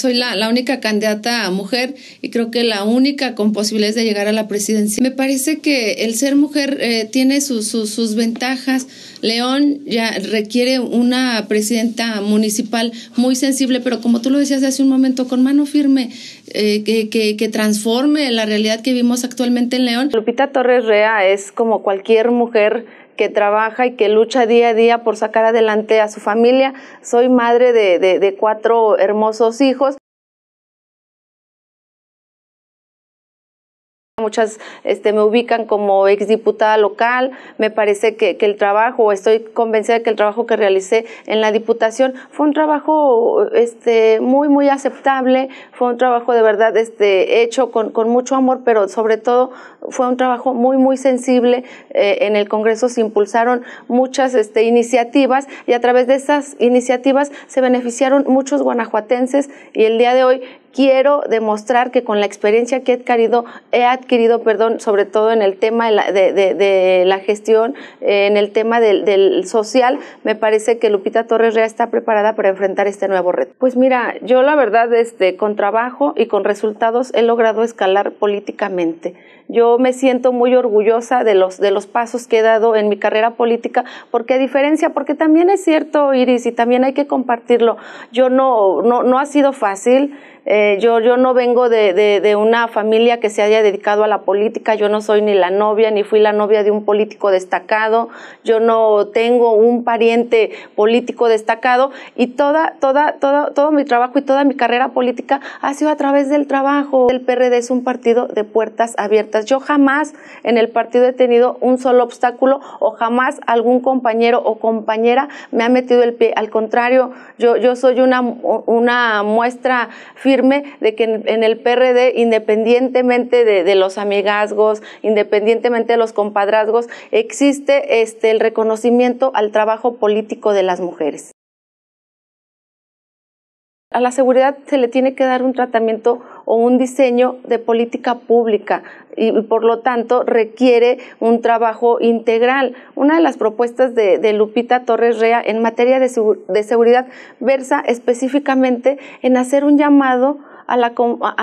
Soy la, única candidata a mujer y creo que la única con posibilidades de llegar a la presidencia. Me parece que el ser mujer eh, tiene sus ventajas. León ya requiere una presidenta municipal muy sensible, pero como tú lo decías hace un momento, con mano firme, eh, que, transforme la realidad que vimos actualmente en León. Lupita Torres Rea es como cualquier mujer que trabaja y que lucha día a día por sacar adelante a su familia. Soy madre de cuatro hermosos hijos. Muchas este, me ubican como exdiputada local, me parece que, el trabajo, estoy convencida de que el trabajo que realicé en la Diputación fue un trabajo este, muy, muy aceptable, fue un trabajo de verdad este, hecho con, mucho amor, pero sobre todo fue un trabajo muy, muy sensible. Eh, en el Congreso se impulsaron muchas este, iniciativas y a través de esas iniciativas se beneficiaron muchos guanajuatenses y el día de hoy quiero demostrar que con la experiencia que he adquirido, he adquirido perdón, sobre todo en el tema de la, gestión, eh, en el tema del, social, me parece que Lupita Torres Rea está preparada para enfrentar este nuevo reto. Pues mira, yo la verdad, este, con trabajo y con resultados he logrado escalar políticamente. Yo me siento muy orgullosa de los, de los pasos que he dado en mi carrera política, porque a diferencia, porque también es cierto, Iris, y también hay que compartirlo, yo no, no ha sido fácil, eh, yo, yo no vengo de, de, una familia que se haya dedicado a la política, yo no soy ni la novia, ni fui la novia de un político destacado, yo no tengo un pariente político destacado y toda, toda, todo, todo mi trabajo y toda mi carrera política ha sido a través del trabajo. El PRD es un partido de puertas abiertas. Yo jamás en el partido he tenido un solo obstáculo o jamás algún compañero o compañera me ha metido el pie. Al contrario, yo, yo soy una, una muestra física de que en, el PRD, independientemente de, los amigazgos, independientemente de los compadrazgos, existe este, el reconocimiento al trabajo político de las mujeres. A la seguridad se le tiene que dar un tratamiento o un diseño de política pública y, por lo tanto requiere un trabajo integral. Una de las propuestas de, Lupita Torres Rea en materia de seguridad versa específicamente en hacer un llamado a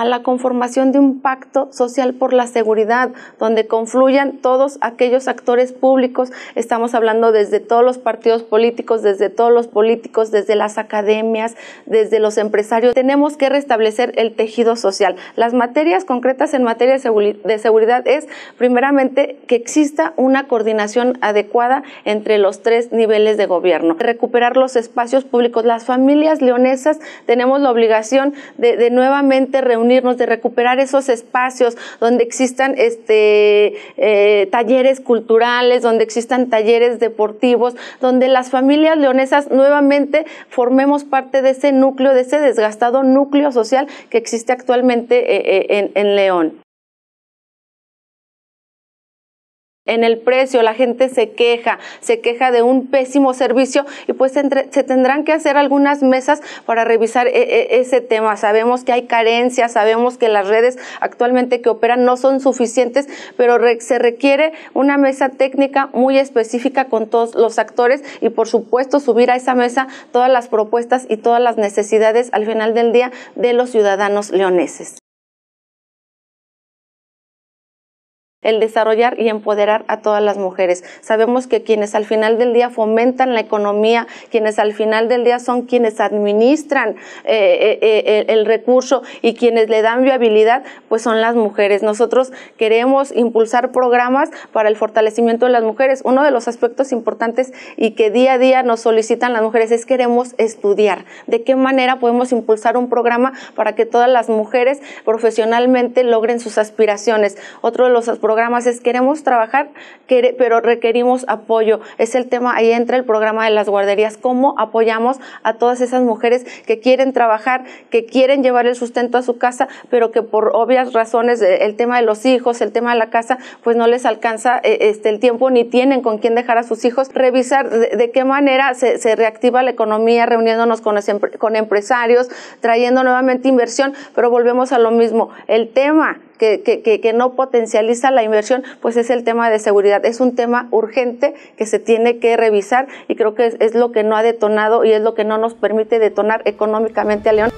la, conformación de un pacto social por la seguridad, donde confluyan todos aquellos actores públicos, estamos hablando desde todos los partidos políticos, desde todos los políticos, desde las academias, desde los empresarios. Tenemos que restablecer el tejido social. Las materias concretas en materia de, seguridad es, primeramente, que exista una coordinación adecuada entre los tres niveles de gobierno, recuperar los espacios públicos. Las familias leonesas tenemos la obligación de, de nueva nuevamente reunirnos, de recuperar esos espacios donde existan este, eh, talleres culturales, donde existan talleres deportivos, donde las familias leonesas nuevamente formemos parte de ese núcleo, de ese desgastado núcleo social que existe actualmente eh, eh, en León. en el precio, la gente se queja, se queja de un pésimo servicio y pues se tendrán que hacer algunas mesas para revisar e, e, ese tema. Sabemos que hay carencias, sabemos que las redes actualmente que operan no son suficientes, pero se requiere una mesa técnica muy específica con todos los actores y por supuesto subir a esa mesa todas las propuestas y todas las necesidades al final del día de los ciudadanos leoneses. el desarrollar y empoderar a todas las mujeres. Sabemos que quienes al final del día fomentan la economía, quienes al final del día son quienes administran eh, eh, eh, el, recurso y quienes le dan viabilidad, pues son las mujeres. Nosotros queremos impulsar programas para el fortalecimiento de las mujeres. Uno de los aspectos importantes y que día a día nos solicitan las mujeres es queremos estudiar. ¿De qué manera podemos impulsar un programa para que todas las mujeres profesionalmente logren sus aspiraciones? Otro de los programas es queremos trabajar, pero requerimos apoyo. Es el tema, ahí entra el programa de las guarderías, cómo apoyamos a todas esas mujeres que quieren trabajar, que quieren llevar el sustento a su casa, pero que por obvias razones, eh, el tema de los hijos, el tema de la casa, pues no les alcanza eh, este, el tiempo ni tienen con quién dejar a sus hijos. Revisar de, qué manera se, reactiva la economía reuniéndonos con, con empresarios, trayendo nuevamente inversión, pero volvemos a lo mismo. El tema que, no potencializa la inversión, pues es el tema de seguridad. Es un tema urgente que se tiene que revisar y creo que es, es lo que no ha detonado y es lo que no nos permite detonar económicamente a León.